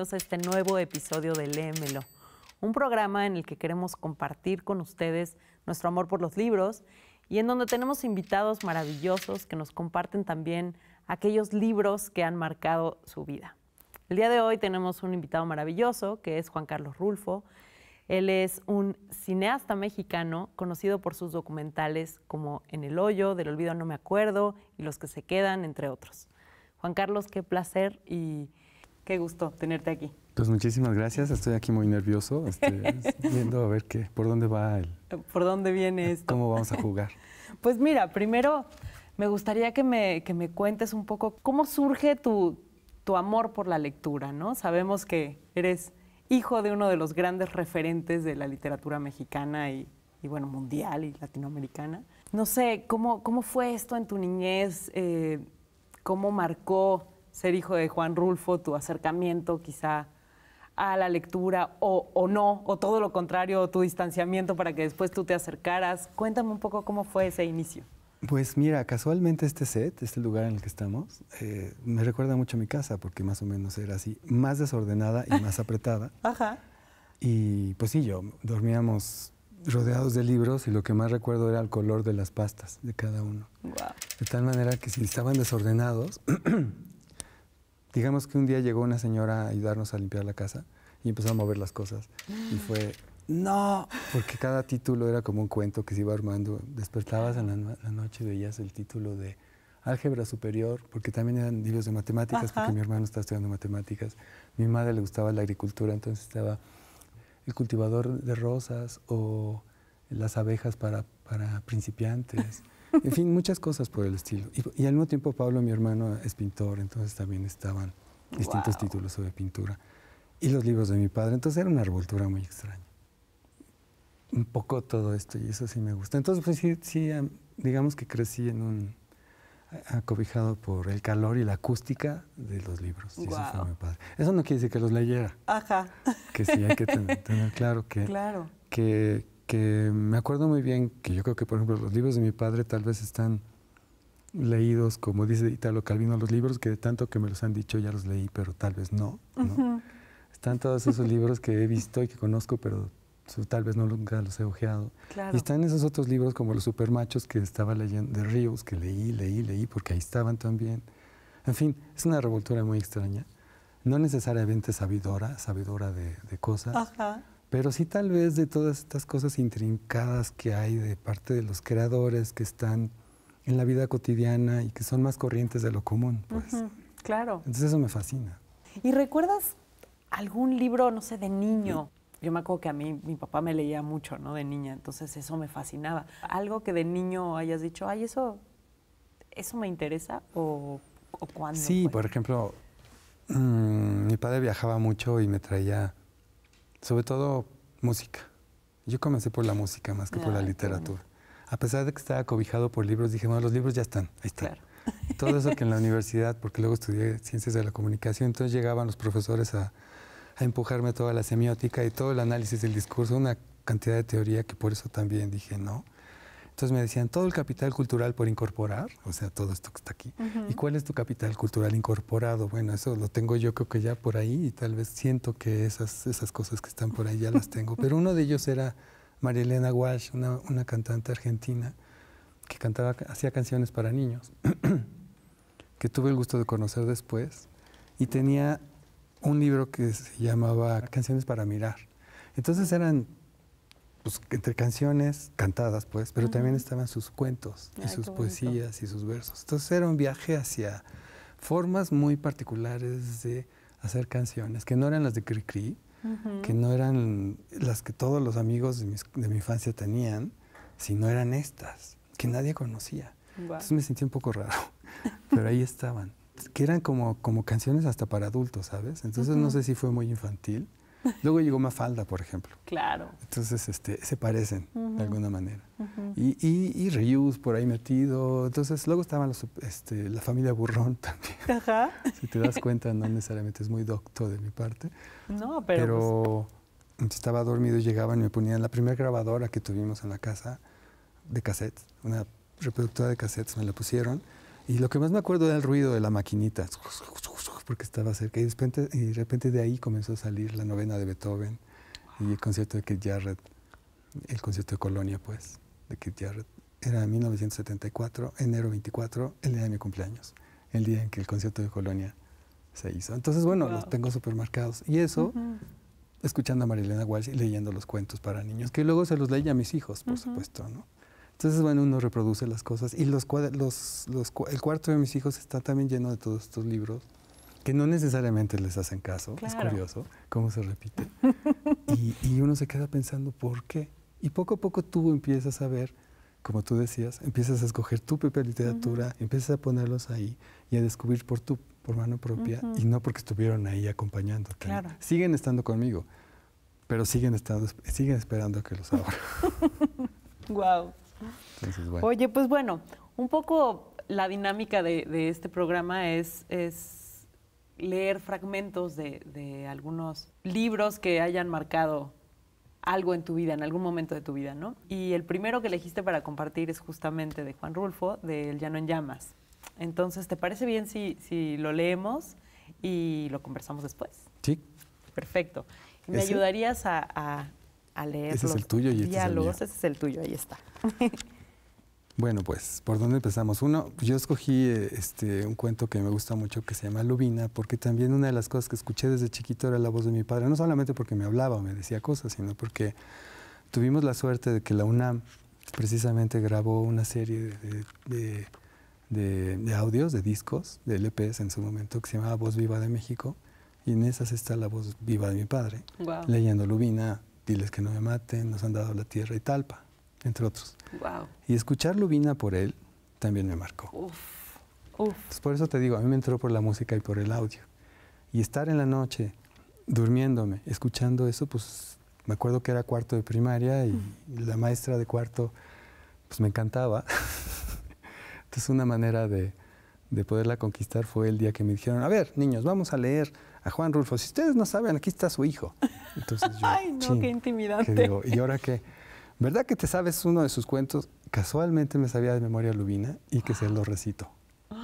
a este nuevo episodio de Léemelo, un programa en el que queremos compartir con ustedes nuestro amor por los libros y en donde tenemos invitados maravillosos que nos comparten también aquellos libros que han marcado su vida. El día de hoy tenemos un invitado maravilloso que es Juan Carlos Rulfo. Él es un cineasta mexicano conocido por sus documentales como En el hoyo, Del olvido no me acuerdo y Los que se quedan, entre otros. Juan Carlos, qué placer y Qué gusto tenerte aquí. Pues muchísimas gracias. Estoy aquí muy nervioso, este, viendo a ver qué, por dónde va el. ¿Por dónde viene esto? ¿Cómo vamos a jugar? pues mira, primero me gustaría que me, que me cuentes un poco cómo surge tu, tu amor por la lectura, ¿no? Sabemos que eres hijo de uno de los grandes referentes de la literatura mexicana y, y bueno, mundial y latinoamericana. No sé, ¿cómo, cómo fue esto en tu niñez? Eh, ¿Cómo marcó ser hijo de Juan Rulfo, tu acercamiento quizá a la lectura o, no, o todo lo contrario, tu distanciamiento para que después tú te acercaras. Cuéntame un poco cómo fue ese inicio. Pues mira, casualmente este set, este lugar en el que estamos, eh, me recuerda mucho a mi casa porque más o menos era así, más desordenada y más apretada. Ajá. Y pues sí, yo dormíamos rodeados de libros y lo que más recuerdo era el color de las pastas de cada uno. Wow. De tal manera que si estaban desordenados, digamos que un día llegó una señora a ayudarnos a limpiar la casa y empezó a mover las cosas. Y fue, no, porque cada título era como un cuento que se iba armando. Despertabas en la, noche y veías el título de álgebra superior, porque también eran libros de matemáticas, porque mi hermano estaba estudiando matemáticas. Mi madre le gustaba la agricultura, entonces estaba el cultivador de rosas o las abejas para principiantes. En fin, muchas cosas por el estilo. Y, al mismo tiempo Pablo, mi hermano, es pintor, entonces también estaban distintos títulos sobre pintura. Y los libros de mi padre, entonces era una revoltura muy extraña. Un poco todo esto, y eso sí me gusta. Entonces, pues sí, digamos que crecí en un acobijado por el calor y la acústica de los libros. Eso fue padre. Eso no quiere decir que los leyera. Ajá. Que sí, hay que tener, claro que, claro. que que me acuerdo muy bien que yo creo que, por ejemplo, los libros de mi padre tal vez están leídos, como dice Italo Calvino, los libros que de tanto que me los han dicho ya los leí, pero tal vez no. Están todos esos libros que he visto y que conozco, pero tal vez no nunca los he ojeado. Y están esos otros libros como Los Supermachos que estaba leyendo, de Ríos, que leí, leí, leí, porque ahí estaban también. En fin, es una revoltura muy extraña. No necesariamente sabidora, sabidora de, de cosas. Ajá pero sí tal vez de todas estas cosas intrincadas que hay de parte de los creadores que están en la vida cotidiana y que son más corrientes de lo común. Pues. claro. Entonces eso me fascina. ¿Y recuerdas algún libro, no sé, de niño? Yo me acuerdo que a mí mi papá me leía mucho, ¿no? De niña, entonces eso me fascinaba. ¿Algo que de niño hayas dicho, ay, eso, eso me interesa o, cuando Sí, por ejemplo, mm, mi padre viajaba mucho y me traía sobre todo música. Yo comencé por la música más que por la ah, literatura. A pesar de que estaba cobijado por libros, dije, bueno, los libros ya están, ahí están. Todo eso que en la universidad, porque luego estudié ciencias de la comunicación, entonces llegaban los profesores a, a empujarme toda la semiótica y todo el análisis del discurso, una cantidad de teoría que por eso también dije, no, entonces me decían, todo el capital cultural por incorporar, o sea, todo esto que está aquí. ¿Y cuál es tu capital cultural incorporado? Bueno, eso lo tengo yo creo que ya por ahí y tal vez siento que esas, esas cosas que están por ahí ya las tengo. Pero uno de ellos era Marilena Walsh, una, una cantante argentina que cantaba, hacía canciones para niños, que tuve el gusto de conocer después. Y tenía un libro que se llamaba Canciones para mirar. Entonces eran pues, entre canciones cantadas, pues, pero también estaban sus cuentos y sus poesías y sus versos. Entonces era un viaje hacia formas muy particulares de hacer canciones, que no eran las de Cricri, que no eran las que todos los amigos de, de mi infancia tenían, sino eran estas, que nadie conocía. Entonces me sentí un poco raro, pero ahí estaban, que eran como, como canciones hasta para adultos, ¿sabes? Entonces no sé si fue muy infantil Luego llegó Mafalda, por ejemplo. Claro. Entonces este, se parecen de alguna manera. y, y, por ahí metido. Entonces luego estaba los, este, la familia Burrón también. Ajá. si te das cuenta, no necesariamente es muy docto de mi parte. No, pero... Pues estaba dormido y llegaban y me ponían la primera grabadora que tuvimos en la casa de cassettes, una reproductora de cassettes, me la pusieron. Y lo que más me acuerdo era el ruido de la maquinita porque estaba cerca. Y, de repente, y de repente de ahí comenzó a salir la novena de Beethoven y el concierto de Keith Jarrett, el concierto de Colonia, pues, de Keith Jarrett. Era 1974, enero 24, el día de mi cumpleaños, el día en que el concierto de Colonia se hizo. Entonces, bueno, los tengo súper marcados. Y eso, escuchando a Marilena Walsh y leyendo los cuentos para niños, que luego se los leía a mis hijos, por supuesto, ¿no? Entonces, bueno, uno reproduce las cosas. Y los, los, el cuarto de mis hijos está también lleno de todos estos libros que no necesariamente les hacen caso, es curioso cómo se repite. y, uno se queda pensando, ¿por qué? Y poco a poco tú empiezas a ver, como tú decías, empiezas a escoger tu propia literatura, empiezas a ponerlos ahí y a descubrir por tu por mano propia y no porque estuvieron ahí acompañando Siguen estando conmigo, pero siguen estando siguen esperando a que los abra. wow. Oye, pues bueno, un poco la dinámica de, este programa es leer fragmentos de, algunos libros que hayan marcado algo en tu vida, en algún momento de tu vida, ¿no? Y el primero que elegiste para compartir es justamente de Juan Rulfo, de El Llano en Llamas. Entonces, ¿te parece bien si, si lo leemos y lo conversamos después? Sí. Perfecto. ¿Me ayudarías a, a, leer ese los es el tuyo y este diálogos? Ese es el tuyo, ahí está. Bueno, pues, ¿por dónde empezamos? Uno, yo escogí eh, este, un cuento que me gusta mucho que se llama Lubina, porque también una de las cosas que escuché desde chiquito era la voz de mi padre, no solamente porque me hablaba o me decía cosas, sino porque tuvimos la suerte de que la UNAM precisamente grabó una serie de, audios, de discos, de LPs en su momento, que se llamaba Voz Viva de México, y en esas está la voz viva de mi padre, leyendo Lubina, diles que no me maten, nos han dado la tierra y talpa entre otros. Y escuchar Lubina por él también me marcó. por eso te digo, a mí me entró por la música y por el audio. Y estar en la noche, durmiéndome, escuchando eso, pues me acuerdo que era cuarto de primaria y, la maestra de cuarto, pues me encantaba. Entonces una manera de, de poderla conquistar fue el día que me dijeron, a ver, niños, vamos a leer a Juan Rulfo. Si ustedes no saben, aquí está su hijo. Entonces yo, Ay, no, qué intimidante. digo? ¿Y ahora qué? ¿Verdad que te sabes uno de sus cuentos? Casualmente me sabía de memoria lubina y que se lo recito.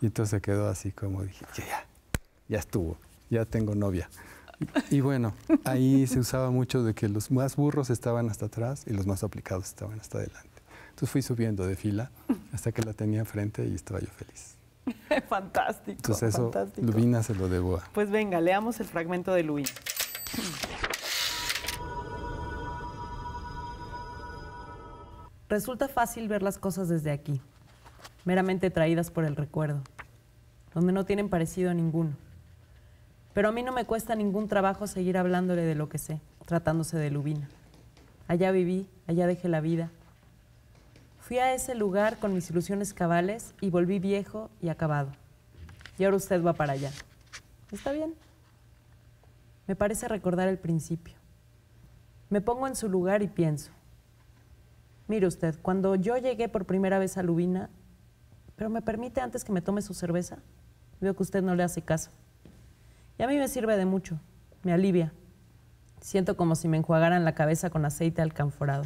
Y entonces se quedó así como dije, ya, ya, ya estuvo, ya tengo novia. Y bueno, ahí se usaba mucho de que los más burros estaban hasta atrás y los más aplicados estaban hasta adelante. Entonces fui subiendo de fila hasta que la tenía enfrente y estaba yo feliz. fantástico. Entonces eso, Lubina se lo debo a. Pues venga, leamos el fragmento de Lubina. Resulta fácil ver las cosas desde aquí, meramente traídas por el recuerdo, donde no tienen parecido a ninguno. Pero a mí no me cuesta ningún trabajo seguir hablándole de lo que sé, tratándose de Lubina. Allá viví, allá dejé la vida. Fui a ese lugar con mis ilusiones cabales y volví viejo y acabado. Y ahora usted va para allá. ¿Está bien? Me parece recordar el principio. Me pongo en su lugar y pienso. Mire usted, cuando yo llegué por primera vez a Lubina, pero me permite antes que me tome su cerveza, veo que usted no le hace caso. Y a mí me sirve de mucho, me alivia. Siento como si me enjuagaran la cabeza con aceite alcanforado.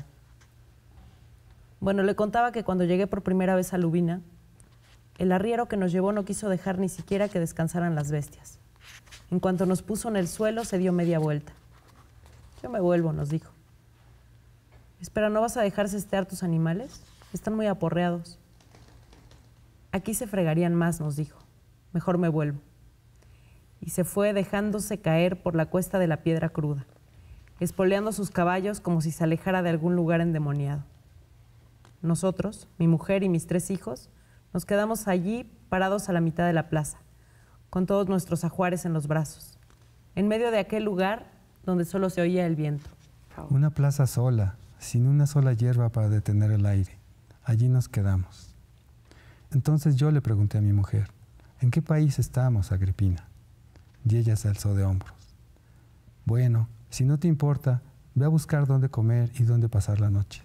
Bueno, le contaba que cuando llegué por primera vez a Lubina, el arriero que nos llevó no quiso dejar ni siquiera que descansaran las bestias. En cuanto nos puso en el suelo, se dio media vuelta. Yo me vuelvo, nos dijo. Espera, ¿no vas a dejar cestear tus animales? Están muy aporreados. Aquí se fregarían más, nos dijo. Mejor me vuelvo. Y se fue dejándose caer por la cuesta de la piedra cruda, espoleando sus caballos como si se alejara de algún lugar endemoniado. Nosotros, mi mujer y mis tres hijos, nos quedamos allí parados a la mitad de la plaza, con todos nuestros ajuares en los brazos, en medio de aquel lugar donde solo se oía el viento. Una plaza sola, sin una sola hierba para detener el aire. Allí nos quedamos. Entonces yo le pregunté a mi mujer, ¿en qué país estamos, Agripina? Y ella se alzó de hombros. Bueno, si no te importa, ve a buscar dónde comer y dónde pasar la noche.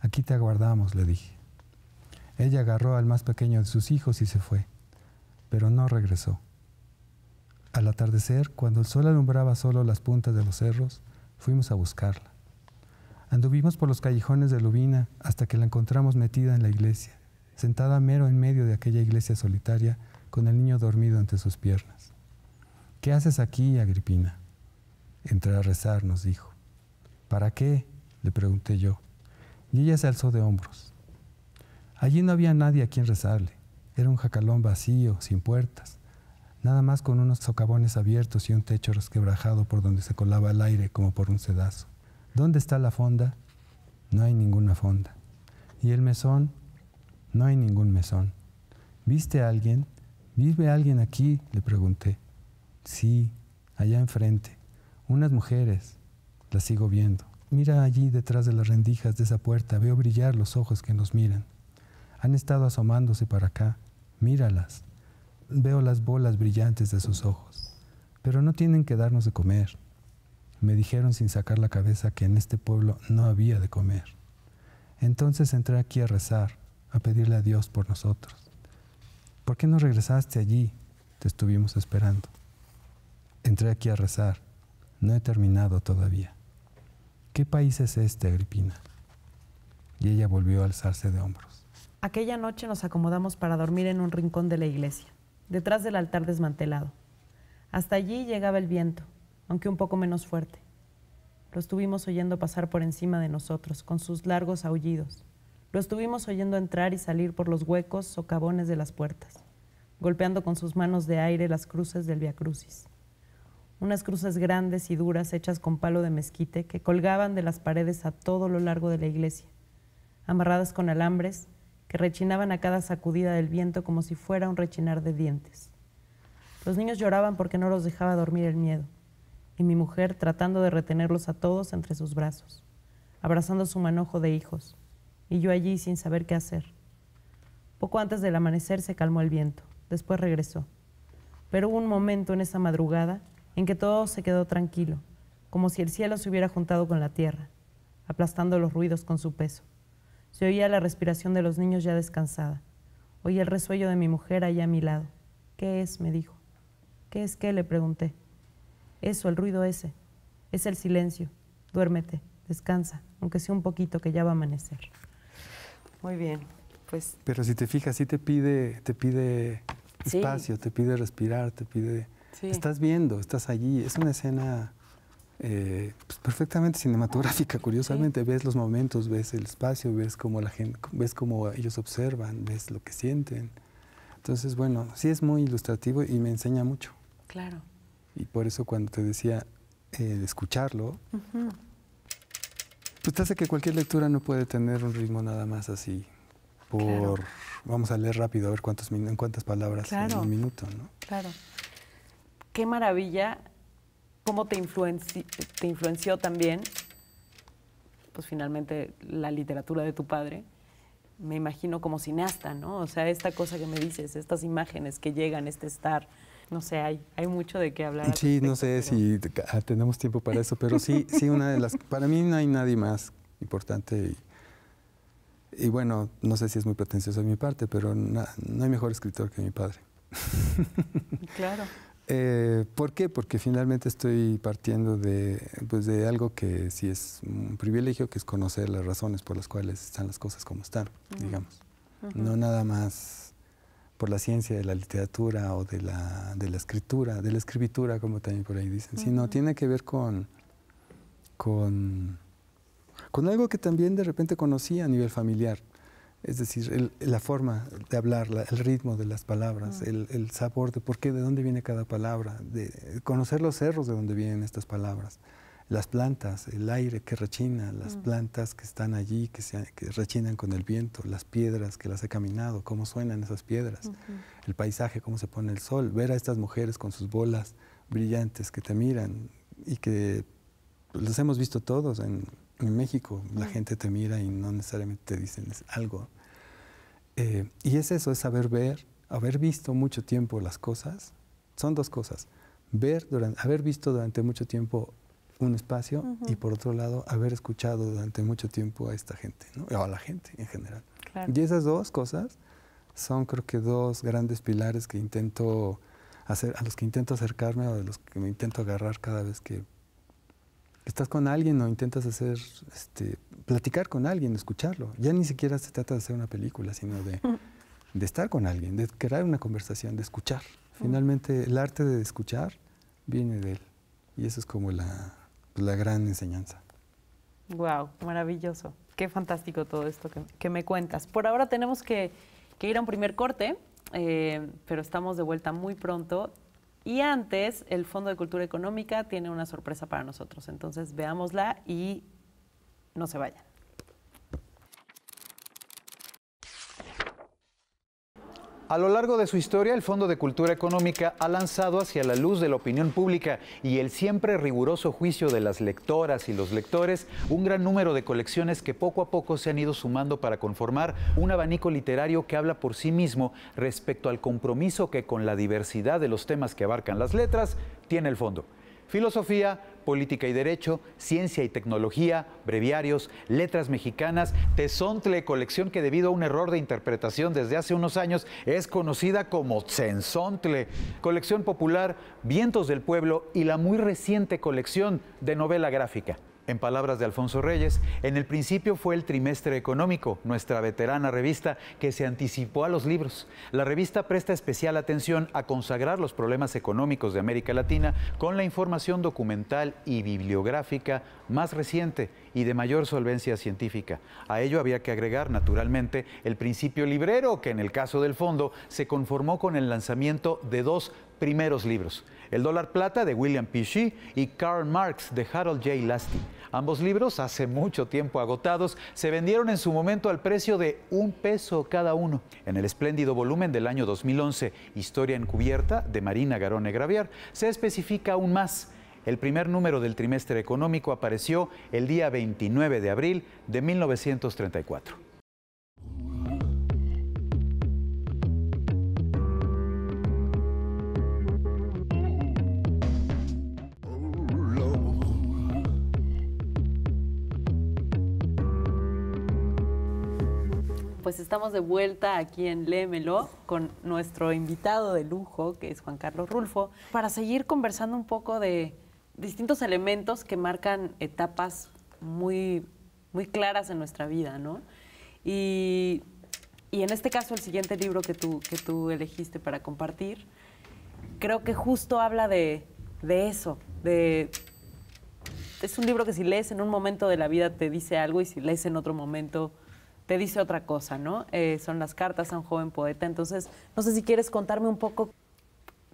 Aquí te aguardamos, le dije. Ella agarró al más pequeño de sus hijos y se fue, pero no regresó. Al atardecer, cuando el sol alumbraba solo las puntas de los cerros, fuimos a buscarla. Anduvimos por los callejones de Lubina hasta que la encontramos metida en la iglesia, sentada mero en medio de aquella iglesia solitaria, con el niño dormido ante sus piernas. ¿Qué haces aquí, Agripina? Entré a rezar, nos dijo. ¿Para qué? le pregunté yo. Y ella se alzó de hombros. Allí no había nadie a quien rezarle. Era un jacalón vacío, sin puertas, nada más con unos socavones abiertos y un techo resquebrajado por donde se colaba el aire como por un sedazo. ¿Dónde está la fonda? No hay ninguna fonda. ¿Y el mesón? No hay ningún mesón. ¿Viste a alguien? ¿Vive alguien aquí? Le pregunté. Sí, allá enfrente. Unas mujeres. Las sigo viendo. Mira allí detrás de las rendijas de esa puerta. Veo brillar los ojos que nos miran. Han estado asomándose para acá. Míralas. Veo las bolas brillantes de sus ojos. Pero no tienen que darnos de comer. Me dijeron sin sacar la cabeza que en este pueblo no había de comer. Entonces entré aquí a rezar, a pedirle a Dios por nosotros. ¿Por qué no regresaste allí? Te estuvimos esperando. Entré aquí a rezar. No he terminado todavía. ¿Qué país es este, Agripina? Y ella volvió a alzarse de hombros. Aquella noche nos acomodamos para dormir en un rincón de la iglesia, detrás del altar desmantelado. Hasta allí llegaba el viento, aunque un poco menos fuerte. Lo estuvimos oyendo pasar por encima de nosotros, con sus largos aullidos. Lo estuvimos oyendo entrar y salir por los huecos socavones de las puertas, golpeando con sus manos de aire las cruces del Via Crucis. Unas cruces grandes y duras hechas con palo de mezquite que colgaban de las paredes a todo lo largo de la iglesia, amarradas con alambres que rechinaban a cada sacudida del viento como si fuera un rechinar de dientes. Los niños lloraban porque no los dejaba dormir el miedo y mi mujer tratando de retenerlos a todos entre sus brazos, abrazando su manojo de hijos, y yo allí sin saber qué hacer. Poco antes del amanecer se calmó el viento, después regresó. Pero hubo un momento en esa madrugada en que todo se quedó tranquilo, como si el cielo se hubiera juntado con la tierra, aplastando los ruidos con su peso. Se oía la respiración de los niños ya descansada. Oí el resuello de mi mujer allá a mi lado. ¿Qué es? me dijo. ¿Qué es qué? le pregunté. Eso, el ruido ese, es el silencio. Duérmete, descansa, aunque sea un poquito que ya va a amanecer. Muy bien, pues. Pero si te fijas, sí te pide, te pide espacio, te pide respirar, te pide. Estás viendo, estás allí. Es una escena eh, pues, perfectamente cinematográfica, curiosamente. Ves los momentos, ves el espacio, ves cómo la gente, ves cómo ellos observan, ves lo que sienten. Entonces, bueno, sí es muy ilustrativo y me enseña mucho. Claro. Y por eso cuando te decía eh, escucharlo, pues te hace que cualquier lectura no puede tener un ritmo nada más así. Por vamos a leer rápido a ver cuántos en cuántas palabras en un minuto, ¿no? Claro. Qué maravilla cómo te influenció también, pues finalmente la literatura de tu padre me imagino como cineasta, ¿no? O sea, esta cosa que me dices, estas imágenes que llegan, este estar no sé, hay, hay mucho de qué hablar. Sí, no sé si ah, tenemos tiempo para eso, pero sí, sí, una de las, para mí no hay nadie más importante. Y, bueno, no sé si es muy pretencioso de mi parte, pero no hay mejor escritor que mi padre. claro. Eh, ¿Por qué? Porque finalmente estoy partiendo de, pues de algo que sí es un privilegio, que es conocer las razones por las cuales están las cosas como están, digamos. No nada más por la ciencia de la literatura o de la, escritura, de la escritura como también por ahí dicen, sino tiene que ver con, con, algo que también de repente conocí a nivel familiar. Es decir, la forma de hablar, el ritmo de las palabras, el, el, sabor de por qué, de dónde viene cada palabra, de conocer los cerros de dónde vienen estas palabras las plantas, el aire que rechina, las mm. plantas que están allí, que, rechinan con el viento, las piedras que las he caminado, cómo suenan esas piedras, el paisaje, cómo se pone el sol, ver a estas mujeres con sus bolas brillantes que te miran y que las hemos visto todos en, México, la mm. gente te mira y no necesariamente te dicen algo. Eh, y es eso, es saber ver, haber visto mucho tiempo las cosas, son dos cosas. Ver durante, haber visto durante mucho tiempo un espacio y por otro lado haber escuchado durante mucho tiempo a esta gente, o a la gente en general. Y esas dos cosas son creo que dos grandes pilares que intento hacer, a los que intento acercarme o de los que me intento agarrar cada vez que estás con alguien o intentas hacer, este, platicar con alguien, escucharlo. Ya ni siquiera se trata de hacer una película, sino de, de estar con alguien, de crear una conversación, de escuchar. Finalmente el arte de escuchar viene de él. Y eso es como la, pues, la gran enseñanza. Wow, maravilloso. Qué fantástico todo esto que, me cuentas. Por ahora tenemos que, ir a un primer corte, eh, pero estamos de vuelta muy pronto. Y antes, el Fondo de Cultura Económica tiene una sorpresa para nosotros. Entonces, veámosla y no se vayan. A lo largo de su historia, el Fondo de Cultura Económica ha lanzado hacia la luz de la opinión pública y el siempre riguroso juicio de las lectoras y los lectores un gran número de colecciones que poco a poco se han ido sumando para conformar un abanico literario que habla por sí mismo respecto al compromiso que con la diversidad de los temas que abarcan las letras tiene el fondo filosofía, política y derecho, ciencia y tecnología, breviarios, letras mexicanas, tesontle, colección que debido a un error de interpretación desde hace unos años es conocida como censontle, colección popular, vientos del pueblo y la muy reciente colección de novela gráfica. En palabras de Alfonso Reyes, en el principio fue el trimestre económico, nuestra veterana revista, que se anticipó a los libros. La revista presta especial atención a consagrar los problemas económicos de América Latina con la información documental y bibliográfica más reciente y de mayor solvencia científica. A ello había que agregar, naturalmente, el principio librero, que en el caso del fondo se conformó con el lanzamiento de dos primeros libros, El dólar plata de William P. y Karl Marx de Harold J. Lasty. Ambos libros, hace mucho tiempo agotados, se vendieron en su momento al precio de un peso cada uno. En el espléndido volumen del año 2011, Historia encubierta de Marina Garone Gravier, se especifica aún más el primer número del trimestre económico apareció el día 29 de abril de 1934. pues estamos de vuelta aquí en Lémelo con nuestro invitado de lujo, que es Juan Carlos Rulfo, para seguir conversando un poco de distintos elementos que marcan etapas muy, muy claras en nuestra vida, ¿no? Y, en este caso, el siguiente libro que tú, que tú elegiste para compartir, creo que justo habla de, eso, de... Es un libro que si lees en un momento de la vida te dice algo y si lees en otro momento te dice otra cosa, ¿no? Eh, son las cartas a un joven poeta. Entonces, no sé si quieres contarme un poco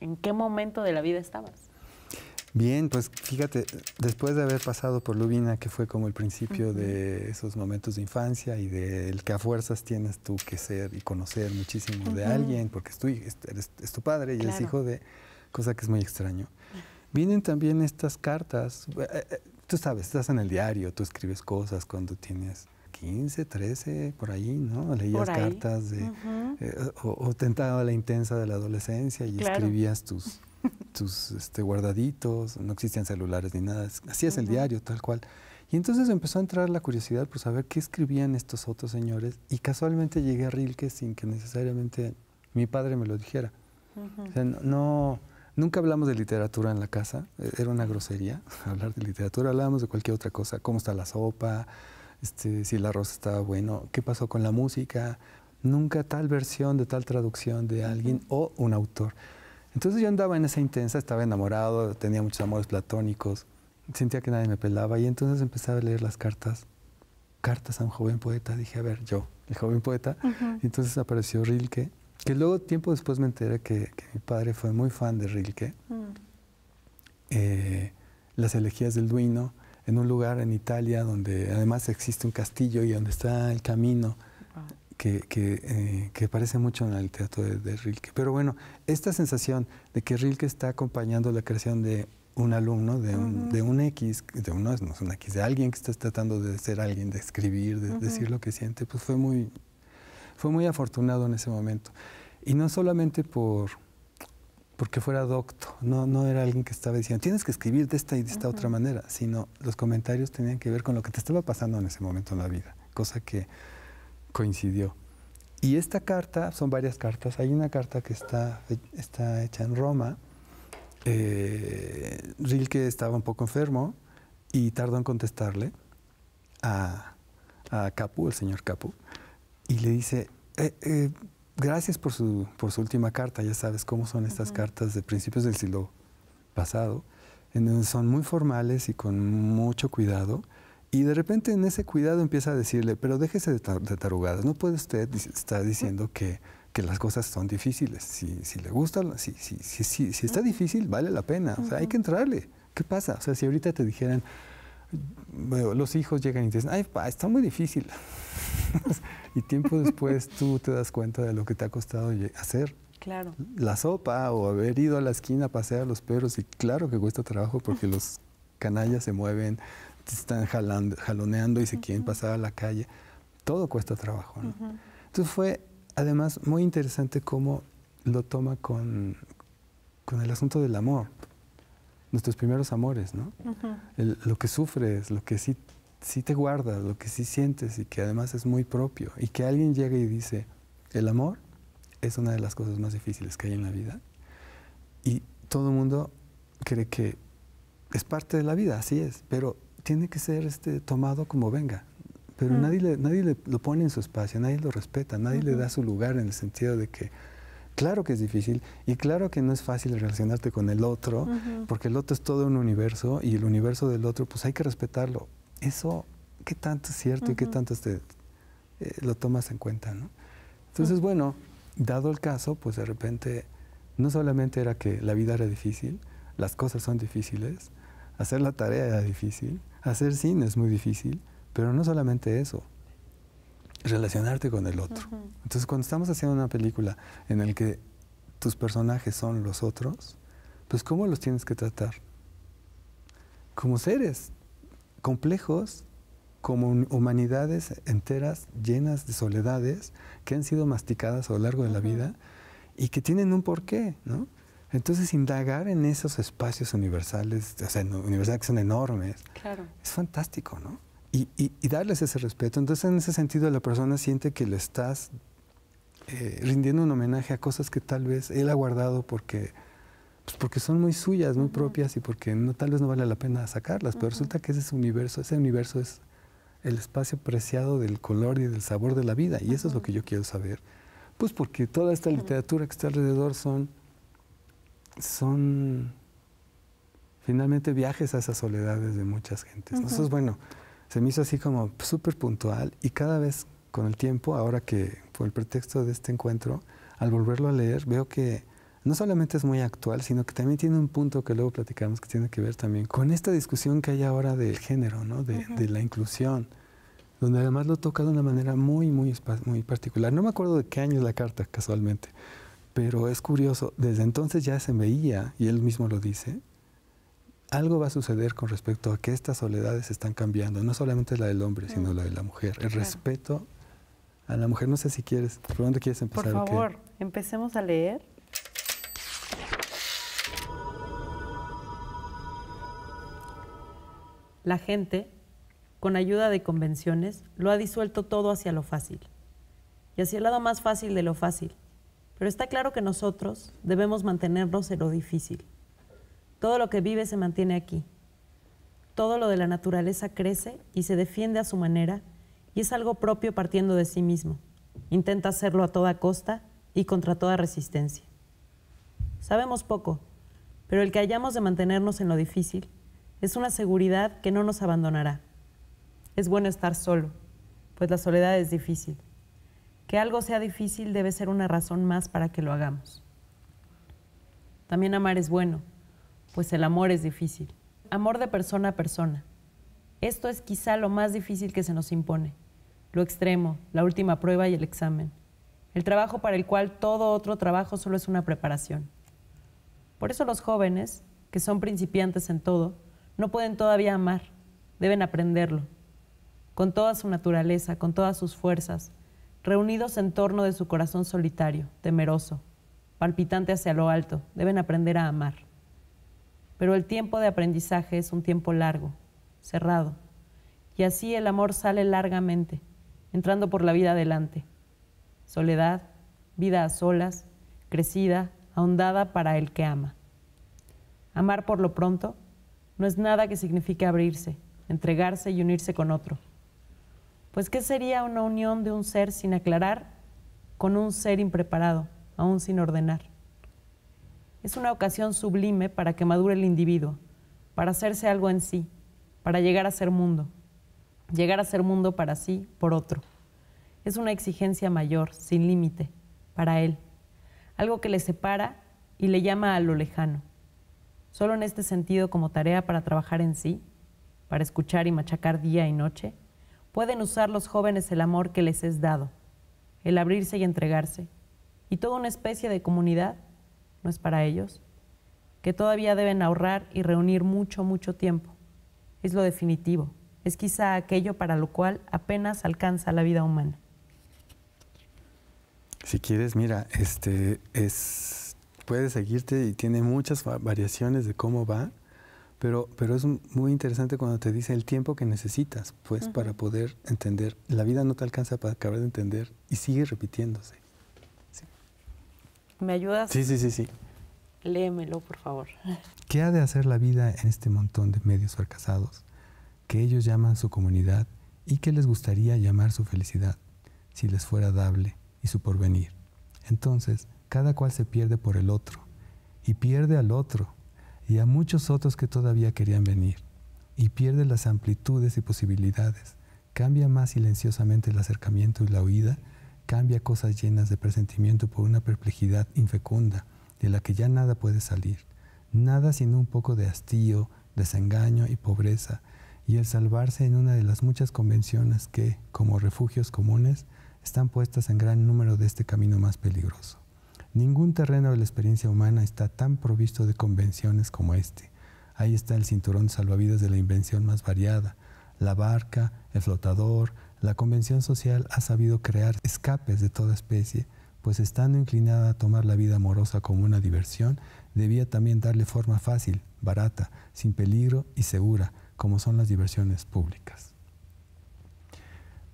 en qué momento de la vida estabas. Bien, pues fíjate, después de haber pasado por Lubina, que fue como el principio de esos momentos de infancia y del que a fuerzas tienes tú que ser y conocer muchísimo de alguien, porque es tu, tu padre y es hijo de, cosa que es muy extraño. Vienen también estas cartas, eh, eh, eh, tú sabes, estás en el diario, tú escribes cosas cuando tienes 15, 13, por ahí, ¿no? Leías cartas de, o, o, tentaba la intensa de la adolescencia y escribías tus tus este, guardaditos, no existían celulares ni nada, así es el diario, tal cual. Y entonces empezó a entrar la curiosidad por saber qué escribían estos otros señores y casualmente llegué a Rilke sin que necesariamente mi padre me lo dijera. no, nunca hablamos de literatura en la casa, e-, era una grosería hablar de literatura, hablábamos de cualquier otra cosa, cómo está la sopa, este, si el arroz estaba bueno, qué pasó con la música, nunca tal versión de tal traducción de alguien o un autor. Entonces yo andaba en esa intensa, estaba enamorado, tenía muchos amores platónicos, sentía que nadie me pelaba y entonces empecé a leer las cartas, cartas a un joven poeta, dije, a ver, yo, el joven poeta. y entonces apareció Rilke, que luego tiempo después me enteré que, mi padre fue muy fan de Rilke. Mm. Eh, las elegías del Duino, en un lugar en Italia donde además existe un castillo y donde está el camino que, eh, que, parece mucho en el teatro de, Rilke. Pero bueno, esta sensación de que Rilke está acompañando la creación de un alumno, de un, de un X, de uno no es un X, de alguien que está tratando de ser alguien, de escribir, de decir lo que siente, pues fue muy, fue muy afortunado en ese momento. Y no solamente por porque fuera docto, no, no era alguien que estaba diciendo, tienes que escribir de esta y de esta otra manera, sino los comentarios tenían que ver con lo que te estaba pasando en ese momento en la vida, cosa que coincidió. Y esta carta, son varias cartas, hay una carta que está, está hecha en Roma. Eh, Rilke estaba un poco enfermo y tardó en contestarle a, a Capu, el señor Capu, y le dice, eh, eh, gracias por su, por su última carta, ya sabes cómo son estas cartas de principios del siglo pasado, en son muy formales y con mucho cuidado y de repente en ese cuidado empieza a decirle, pero déjese de, tarugadas, no puede usted estar diciendo que, las cosas son difíciles. Si, si le gusta, si, si, si, si, está difícil, vale la pena, o sea, hay que entrarle. ¿Qué pasa? O sea, si ahorita te dijeran, los hijos llegan y dicen, ay, está muy difícil. y tiempo después tú te das cuenta de lo que te ha costado hacer. Claro. La sopa o haber ido a la esquina a pasear a los perros y claro que cuesta trabajo porque los canallas se mueven, están jalando, jaloneando y se quieren pasar a la calle. Todo cuesta trabajo. Entonces fue además muy interesante cómo lo toma con, con el asunto del amor, nuestros primeros amores, ¿no? lo que sufres, lo que sí, sí te guardas, lo que sí sientes y que además es muy propio. Y que alguien llegue y dice, el amor es una de las cosas más difíciles que hay en la vida. Y todo el mundo cree que es parte de la vida, así es, pero tiene que ser este, tomado como venga. Pero mm. nadie, nadie lo pone en su espacio, nadie lo respeta, nadie le da su lugar en el sentido de que, claro que es difícil y claro que no es fácil relacionarte con el otro, porque el otro es todo un universo y el universo del otro, pues hay que respetarlo. Eso, ¿qué tanto es cierto y qué tanto este, eh, lo tomas en cuenta? Entonces, mm. bueno, dado el caso, pues de repente no solamente era que la vida era difícil, las cosas son difíciles, hacer la tarea era difícil, Hacer cine es muy difícil, pero no solamente eso, relacionarte con el otro. Entonces, cuando estamos haciendo una película en la que tus personajes son los otros, pues ¿cómo los tienes que tratar? Como seres complejos, como humanidades enteras llenas de soledades que han sido masticadas a lo largo de la vida y que tienen un porqué, ¿no? Entonces, indagar en esos espacios universales, o sea, universales que son enormes, claro. es fantástico, ¿no? Y, darles ese respeto. Entonces, en ese sentido, la persona siente que le estás eh, rindiendo un homenaje a cosas que tal vez él ha guardado porque, pues porque son muy suyas, muy propias y porque tal vez no vale la pena sacarlas. Pero resulta que ese universo, ese universo es el espacio preciado del color y del sabor de la vida. Y eso es lo que yo quiero saber. Pues porque toda esta literatura que está alrededor son son finalmente viajes a esas soledades de muchas gentes. Entonces, bueno, se me hizo así como súper puntual y cada vez con el tiempo, ahora que fue el pretexto de este encuentro, al volverlo a leer veo que no solamente es muy actual, sino que también tiene un punto que luego platicamos que tiene que ver también con esta discusión que hay ahora del género, ¿no? de, la inclusión donde además lo toca de una manera muy, muy, muy particular. No me acuerdo de qué año es la carta, casualmente, pero es curioso, desde entonces ya se veía, y él mismo lo dice, algo va a suceder con respecto a que estas soledades están cambiando, no solamente la del hombre, sino la de la mujer. El respeto a la mujer, no sé si quieres, ¿por dónde quieres empezar? Por favor, empecemos a leer. La gente, con ayuda de convenciones, lo ha disuelto todo hacia lo fácil. Y hacia el lado más fácil de lo fácil, pero está claro que nosotros debemos mantenernos en lo difícil. Todo lo que vive se mantiene aquí. Todo lo de la naturaleza crece y se defiende a su manera y es algo propio partiendo de sí mismo. Intenta hacerlo a toda costa y contra toda resistencia. Sabemos poco, pero el que hayamos de mantenernos en lo difícil es una seguridad que no nos abandonará. Es bueno estar solo, pues la soledad es difícil. Que algo sea difícil debe ser una razón más para que lo hagamos. También amar es bueno, pues el amor es difícil. Amor de persona a persona. Esto es quizá lo más difícil que se nos impone. Lo extremo, la última prueba y el examen. El trabajo para el cual todo otro trabajo solo es una preparación. Por eso los jóvenes, que son principiantes en todo, no pueden todavía amar, deben aprenderlo. Con toda su naturaleza, con todas sus fuerzas, reunidos en torno de su corazón solitario, temeroso, palpitante hacia lo alto, deben aprender a amar. Pero el tiempo de aprendizaje es un tiempo largo, cerrado, y así el amor sale largamente, entrando por la vida adelante. Soledad, vida a solas, crecida, ahondada para el que ama. Amar por lo pronto no es nada que signifique abrirse, entregarse y unirse con otro. Pues, ¿qué sería una unión de un ser sin aclarar con un ser impreparado, aún sin ordenar? Es una ocasión sublime para que madure el individuo, para hacerse algo en sí, para llegar a ser mundo, llegar a ser mundo para sí, por otro. Es una exigencia mayor, sin límite, para él, algo que le separa y le llama a lo lejano. Solo en este sentido como tarea para trabajar en sí, para escuchar y machacar día y noche, Pueden usar los jóvenes el amor que les es dado, el abrirse y entregarse, y toda una especie de comunidad, ¿no es para ellos? Que todavía deben ahorrar y reunir mucho, mucho tiempo. Es lo definitivo, es quizá aquello para lo cual apenas alcanza la vida humana. Si quieres, mira, este es puedes seguirte y tiene muchas variaciones de cómo va pero, es muy interesante cuando te dice el tiempo que necesitas, pues, para poder entender. La vida no te alcanza para acabar de entender y sigue repitiéndose. ¿Me ayudas? Sí, sí, sí, sí. Léemelo, por favor. ¿Qué ha de hacer la vida en este montón de medios fracasados que ellos llaman su comunidad y que les gustaría llamar su felicidad, si les fuera dable y su porvenir? Entonces, cada cual se pierde por el otro y pierde al otro y a muchos otros que todavía querían venir, y pierde las amplitudes y posibilidades, cambia más silenciosamente el acercamiento y la huida, cambia cosas llenas de presentimiento por una perplejidad infecunda, de la que ya nada puede salir, nada sino un poco de hastío, desengaño y pobreza, y el salvarse en una de las muchas convenciones que, como refugios comunes, están puestas en gran número de este camino más peligroso. Ningún terreno de la experiencia humana está tan provisto de convenciones como este. Ahí está el cinturón salvavidas de la invención más variada, la barca, el flotador, la convención social ha sabido crear escapes de toda especie, pues estando inclinada a tomar la vida amorosa como una diversión, debía también darle forma fácil, barata, sin peligro y segura, como son las diversiones públicas.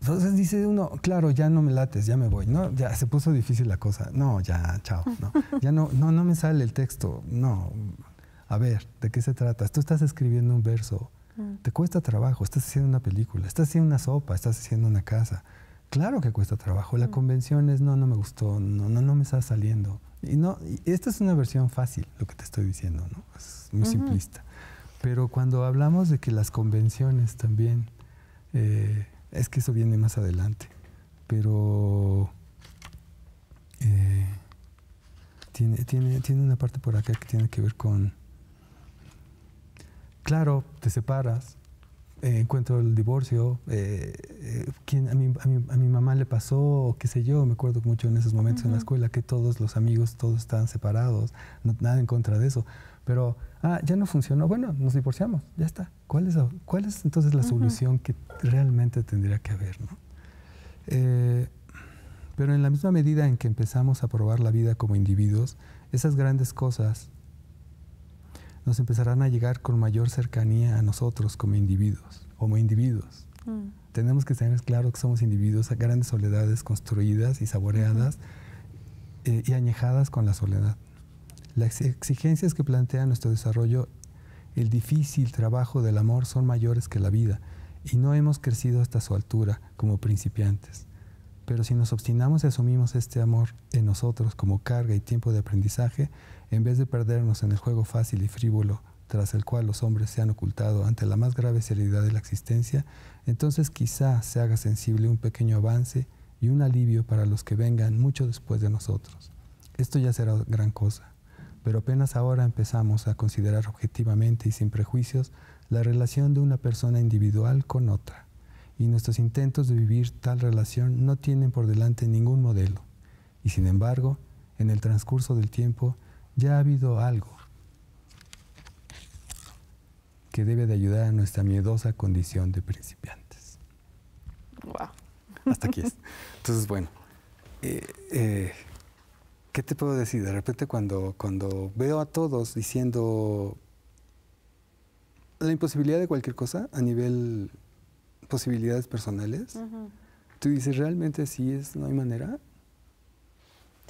Entonces dice uno, claro, ya no me lates, ya me voy, ¿no? Ya se puso difícil la cosa. No, ya, chao, no. Ya no, no, no me sale el texto. No. A ver, ¿de qué se trata? Tú estás escribiendo un verso, mm. te cuesta trabajo, estás haciendo una película, estás haciendo una sopa, estás haciendo una casa. Claro que cuesta trabajo. La mm. convención es no, no me gustó, no, no, no me está saliendo. Y no, esta es una versión fácil, lo que te estoy diciendo, ¿no? Es muy simplista. Pero cuando hablamos de que las convenciones también eh, es que eso viene más adelante. Pero eh, tiene, tiene, una parte por acá que tiene que ver con... Claro, te separas, eh, encuentro el divorcio, eh, a, mi, mamá le pasó, qué sé yo, me acuerdo mucho en esos momentos en la escuela que todos los amigos, todos estaban separados, nada en contra de eso, pero, ah, ya no funcionó, bueno, nos divorciamos, ya está. ¿Cuál es, cuál es entonces la solución que realmente tendría que haber? ¿no? Eh, pero en la misma medida en que empezamos a probar la vida como individuos, esas grandes cosas nos empezarán a llegar con mayor cercanía a nosotros como individuos, como individuos. Mm. Tenemos que tener claro que somos individuos a grandes soledades construidas y saboreadas eh, y añejadas con la soledad. Las exigencias que plantea nuestro desarrollo, el difícil trabajo del amor son mayores que la vida y no hemos crecido hasta su altura como principiantes. Pero si nos obstinamos y asumimos este amor en nosotros como carga y tiempo de aprendizaje, en vez de perdernos en el juego fácil y frívolo tras el cual los hombres se han ocultado ante la más grave seriedad de la existencia, entonces quizá se haga sensible un pequeño avance y un alivio para los que vengan mucho después de nosotros. Esto ya será gran cosa pero apenas ahora empezamos a considerar objetivamente y sin prejuicios la relación de una persona individual con otra, y nuestros intentos de vivir tal relación no tienen por delante ningún modelo, y sin embargo, en el transcurso del tiempo ya ha habido algo que debe de ayudar a nuestra miedosa condición de principiantes. Wow. Hasta aquí es. Entonces, bueno, eh, eh, ¿qué te puedo decir? De repente cuando, cuando veo a todos diciendo la imposibilidad de cualquier cosa a nivel posibilidades personales, tú dices, ¿realmente así es? ¿No hay manera?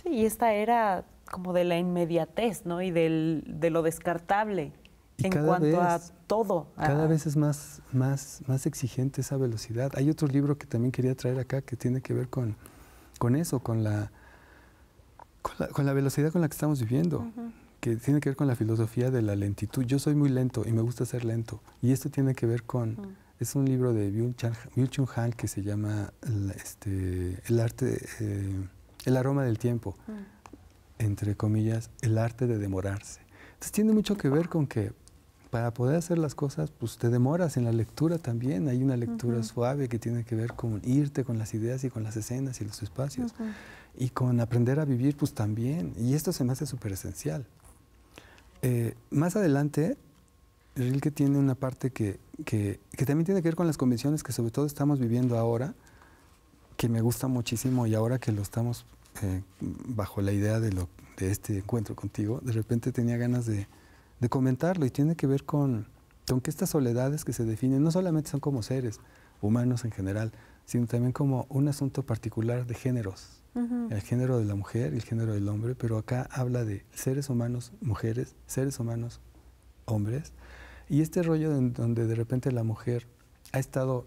Sí, y esta era como de la inmediatez, ¿no? Y del, de lo descartable en cuanto a todo. Cada vez es más, más, más exigente esa velocidad. Hay otro libro que también quería traer acá que tiene que ver con, con eso, con la con la, velocidad con la que estamos viviendo, que tiene que ver con la filosofía de la lentitud. Yo soy muy lento y me gusta ser lento. Y esto tiene que ver con... Es un libro de Byung-Chun Han que se llama el, este, el arte, eh, el aroma del tiempo, entre comillas, el arte de demorarse. Entonces tiene mucho que ver con que para poder hacer las cosas, pues te demoras en la lectura también. Hay una lectura suave que tiene que ver con irte con las ideas y con las escenas y los espacios y con aprender a vivir, pues también. Y esto se me hace súper esencial. Eh, más adelante, Rilke tiene una parte que, también tiene que ver con las convenciones que sobre todo estamos viviendo ahora, que me gusta muchísimo y ahora que lo estamos eh, bajo la idea de, este encuentro contigo, de repente tenía ganas de, comentarlo y tiene que ver con que estas soledades que se definen no solamente son como seres humanos en general, sino también como un asunto particular de géneros. El género de la mujer y el género del hombre, pero acá habla de seres humanos, mujeres, seres humanos, hombres. Y este rollo en donde de repente la mujer ha estado,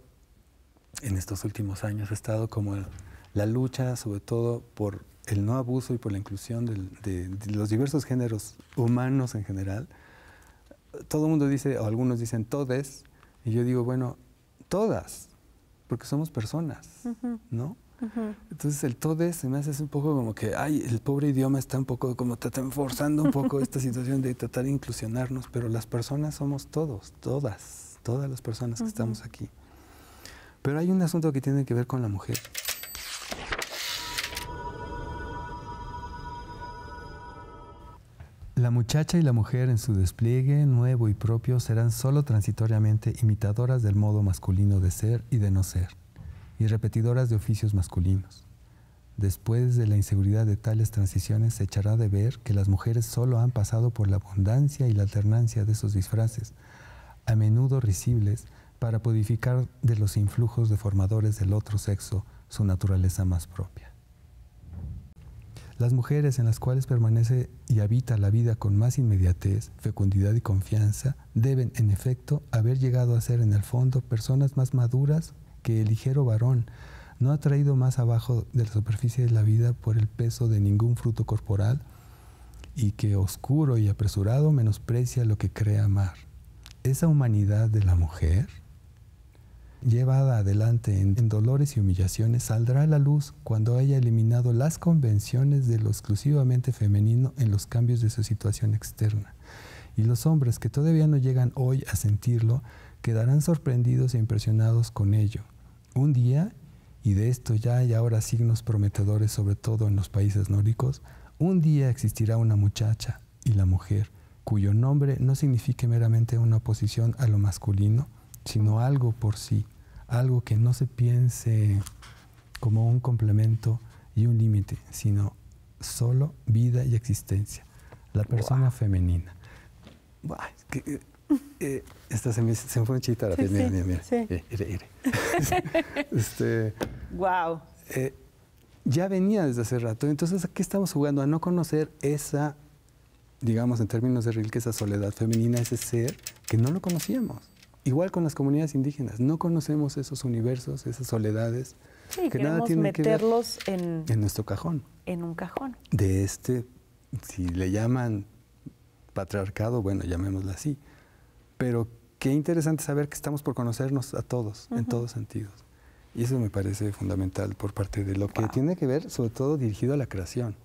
en estos últimos años, ha estado como la lucha, sobre todo por el no abuso y por la inclusión de, de, los diversos géneros humanos en general. Todo el mundo dice, o algunos dicen todes, y yo digo, bueno, todas, porque somos personas, ¿no? Entonces el todo se me hace un poco como que, ay, el pobre idioma está un poco como forzando un poco esta situación de tratar de inclusionarnos, pero las personas somos todos, todas, todas las personas que estamos aquí. Pero hay un asunto que tiene que ver con la mujer. La muchacha y la mujer en su despliegue nuevo y propio serán solo transitoriamente imitadoras del modo masculino de ser y de no ser, y repetidoras de oficios masculinos. Después de la inseguridad de tales transiciones se echará de ver que las mujeres solo han pasado por la abundancia y la alternancia de esos disfraces, a menudo risibles, para pudificar de los influjos deformadores del otro sexo su naturaleza más propia. Las mujeres en las cuales permanece y habita la vida con más inmediatez, fecundidad y confianza deben, en efecto, haber llegado a ser en el fondo personas más maduras que el ligero varón, no atraído más abajo de la superficie de la vida por el peso de ningún fruto corporal, y que oscuro y apresurado menosprecia lo que crea amar. Esa humanidad de la mujer llevada adelante en, dolores y humillaciones, saldrá a la luz cuando haya eliminado las convenciones de lo exclusivamente femenino en los cambios de su situación externa. Y los hombres que todavía no llegan hoy a sentirlo, quedarán sorprendidos e impresionados con ello. Un día, y de esto ya hay ahora signos prometedores, sobre todo en los países nórdicos, un día existirá una muchacha y la mujer, cuyo nombre no signifique meramente una oposición a lo masculino, sino algo por sí, algo que no se piense como un complemento y un límite, sino solo vida y existencia. La persona femenina. Eh, eh, esta se me, fue un chita la sí, mira, wow. ya venía desde hace rato. Entonces, ¿a qué estamos jugando? A no conocer esa, digamos, en términos de Rilke, esa soledad femenina, ese ser que no lo conocíamos. Igual con las comunidades indígenas, no conocemos esos universos, esas soledades. que nada tiene meterlos en, nuestro cajón. En un cajón. De este, si le llaman patriarcado, bueno, llamémoslo así. Pero qué interesante saber que estamos por conocernos a todos, en todos sentidos. Y eso me parece fundamental por parte de lo que tiene que ver, sobre todo dirigido a la creación.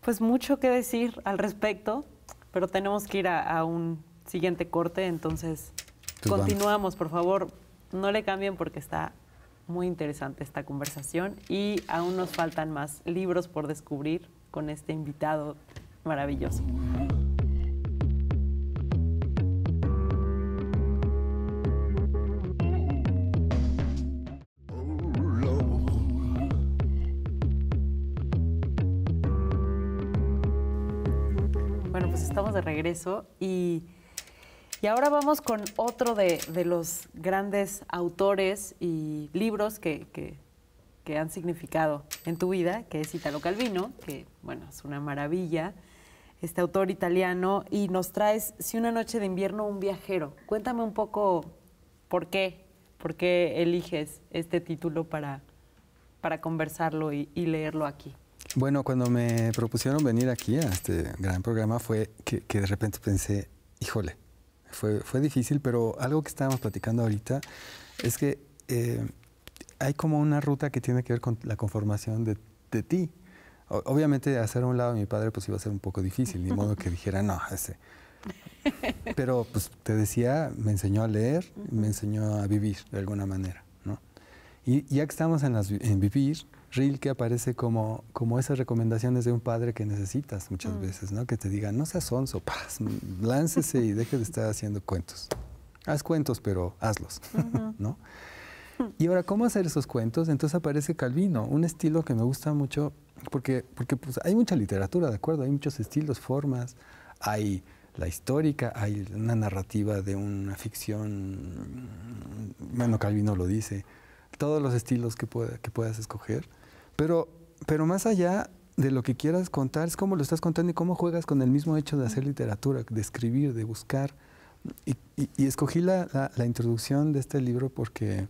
Pues mucho que decir al respecto, pero tenemos que ir a un siguiente corte, entonces Continuamos, por favor. No le cambien porque está muy interesante esta conversación y aún nos faltan más libros por descubrir con este invitado maravilloso. Bueno, pues estamos de regreso y y ahora vamos con otro de, los grandes autores y libros que, han significado en tu vida, que es Italo Calvino, que bueno, es una maravilla, este autor italiano, y nos traes Si una noche de invierno, un viajero. Cuéntame un poco por qué, por qué eliges este título para, para conversarlo y, leerlo aquí. Bueno, cuando me propusieron venir aquí a este gran programa fue que de repente pensé, híjole, fue, difícil, pero algo que estábamos platicando ahorita es que eh, hay como una ruta que tiene que ver con la conformación de, ti. obviamente, hacer un lado a mi padre pues iba a ser un poco difícil, ni modo que dijera, no, ese. Pero, pues, te decía, me enseñó a leer, me enseñó a vivir de alguna manera, Y ya que estamos en, en vivir, que aparece como, esas recomendaciones de un padre que necesitas muchas mm. veces, ¿no? Que te diga no seas sonso, láncese y deje de estar haciendo cuentos. Haz cuentos, pero hazlos, ¿no? Y ahora, ¿cómo hacer esos cuentos? Entonces aparece Calvino, un estilo que me gusta mucho, porque, porque pues, hay mucha literatura, ¿de acuerdo? Hay muchos estilos, formas, hay la histórica, hay una narrativa de una ficción, mm, bueno, Calvino lo dice, todos los estilos que, pueda, que puedas escoger. Pero, pero más allá de lo que quieras contar, es cómo lo estás contando y cómo juegas con el mismo hecho de hacer literatura, de escribir, de buscar. Y, escogí la, la, introducción de este libro porque,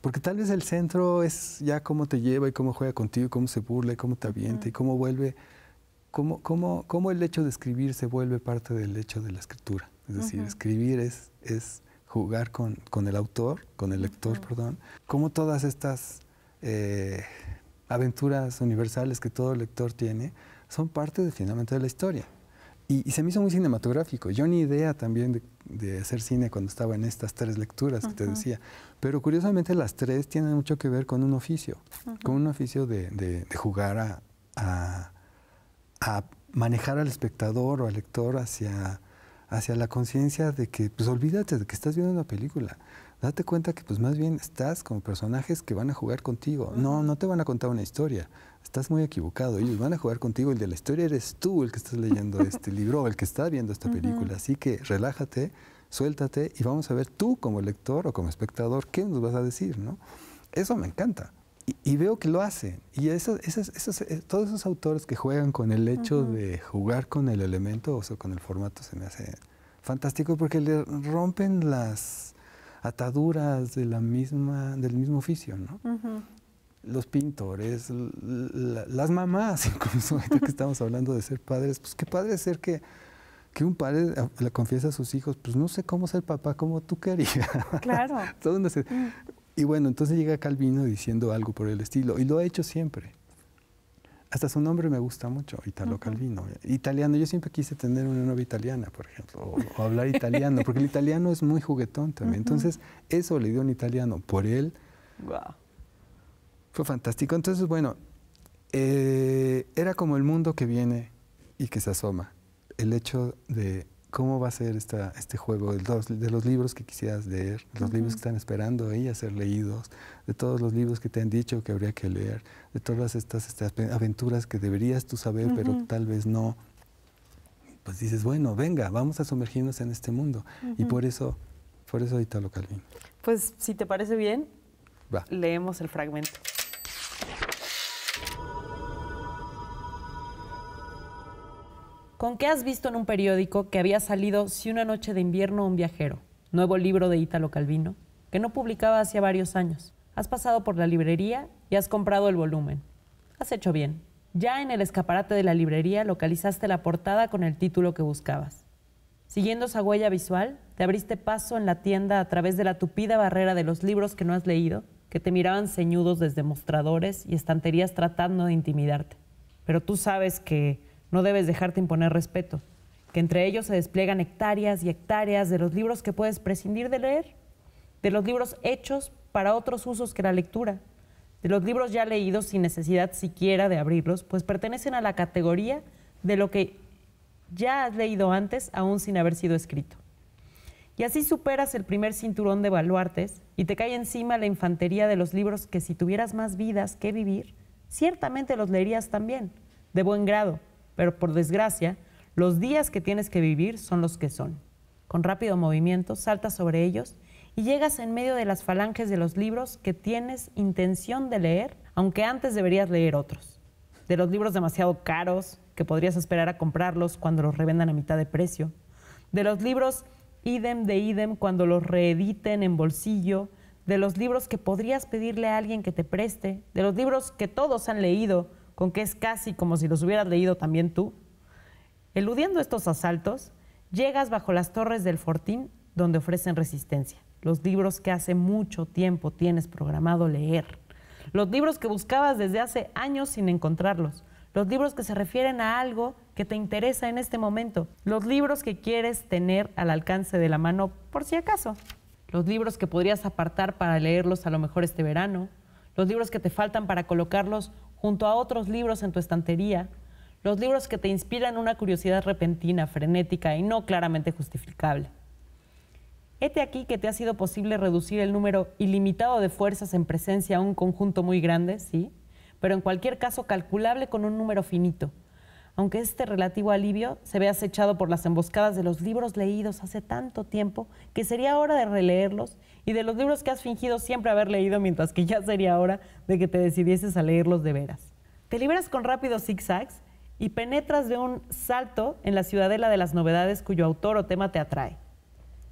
porque tal vez el centro es ya cómo te lleva y cómo juega contigo, cómo se burla y cómo te avienta y cómo vuelve, cómo, cómo, cómo, el hecho de escribir se vuelve parte del hecho de la escritura. Es decir, escribir es, es jugar con, el autor, con el lector, perdón, como todas estas eh, aventuras universales que todo lector tiene son parte de, finalmente de la historia. Y, se me hizo muy cinematográfico. Yo ni idea también de, hacer cine cuando estaba en estas tres lecturas que te decía. Pero curiosamente las tres tienen mucho que ver con un oficio, con un oficio de, jugar a, manejar al espectador o al lector hacia hacia la conciencia de que, pues olvídate de que estás viendo una película. Date cuenta que, pues más bien estás con personajes que van a jugar contigo. No, no te van a contar una historia. Estás muy equivocado. Ellos van a jugar contigo. El de la historia eres tú, el que estás leyendo este libro, o el que está viendo esta película. Así que relájate, suéltate y vamos a ver tú como lector o como espectador qué nos vas a decir, ¿no? Eso me encanta y, veo que lo hacen. Y esos, eh, todos esos autores que juegan con el hecho de jugar con el elemento, o sea, con el formato, se me hace fantástico porque le rompen las ataduras de la misma, del mismo oficio, ¿no? Los pintores, las mamás, incluso ahorita que estamos hablando de ser padres, pues qué padre ser que, que un padre le confiesa a sus hijos, pues no sé cómo ser papá como tú querías. Claro. Mm. Y bueno, entonces llega Calvino diciendo algo por el estilo, y lo ha hecho siempre. Hasta su nombre me gusta mucho, Italo Calvino. Italiano, yo siempre quise tener una novia italiana, por ejemplo, o, hablar italiano, porque el italiano es muy juguetón también. Entonces, eso le dio un italiano por él. Fue fantástico. Entonces, bueno, eh, era como el mundo que viene y que se asoma. El hecho de ¿Cómo va a ser esta, este juego de los, de los libros que quisieras leer, los libros que están esperando ahí a ser leídos, de todos los libros que te han dicho que habría que leer, de todas estas, estas aventuras que deberías tú saber, pero tal vez no? Pues dices, bueno, venga, vamos a sumergirnos en este mundo. Y por eso, por eso Italo Calvino. Pues si te parece bien, leemos el fragmento. ¿Con qué has visto en un periódico que había salido Si una noche de invierno un viajero, nuevo libro de Ítalo Calvino, que no publicaba hacía varios años? Has pasado por la librería y has comprado el volumen. Has hecho bien. Ya en el escaparate de la librería localizaste la portada con el título que buscabas. Siguiendo esa huella visual, te abriste paso en la tienda a través de la tupida barrera de los libros que no has leído, que te miraban ceñudos desde mostradores y estanterías tratando de intimidarte. Pero tú sabes que no debes dejarte imponer respeto, que entre ellos se despliegan hectáreas y hectáreas de los libros que puedes prescindir de leer, de los libros hechos para otros usos que la lectura, de los libros ya leídos sin necesidad siquiera de abrirlos, pues pertenecen a la categoría de lo que ya has leído antes aún sin haber sido escrito. Y así superas el primer cinturón de baluartes y te cae encima la infantería de los libros que si tuvieras más vidas que vivir, ciertamente los leerías también, de buen grado, pero por desgracia, los días que tienes que vivir son los que son. Con rápido movimiento, saltas sobre ellos y llegas en medio de las falanges de los libros que tienes intención de leer, aunque antes deberías leer otros. De los libros demasiado caros, que podrías esperar a comprarlos cuando los revendan a mitad de precio. De los libros idem de idem cuando los reediten en bolsillo. De los libros que podrías pedirle a alguien que te preste. De los libros que todos han leído, con que es casi como si los hubieras leído también tú, eludiendo estos asaltos, llegas bajo las torres del fortín donde ofrecen resistencia, los libros que hace mucho tiempo tienes programado leer, los libros que buscabas desde hace años sin encontrarlos, los libros que se refieren a algo que te interesa en este momento, los libros que quieres tener al alcance de la mano por si acaso, los libros que podrías apartar para leerlos a lo mejor este verano, los libros que te faltan para colocarlos junto a otros libros en tu estantería, los libros que te inspiran una curiosidad repentina, frenética y no claramente justificable. Hete aquí que te ha sido posible reducir el número ilimitado de fuerzas en presencia a un conjunto muy grande, sí, pero en cualquier caso calculable con un número finito, aunque este relativo alivio se ve acechado por las emboscadas de los libros leídos hace tanto tiempo que sería hora de releerlos y de los libros que has fingido siempre haber leído mientras que ya sería hora de que te decidieses a leerlos de veras. Te liberas con rápidos zigzags y penetras de un salto en la ciudadela de las novedades cuyo autor o tema te atrae.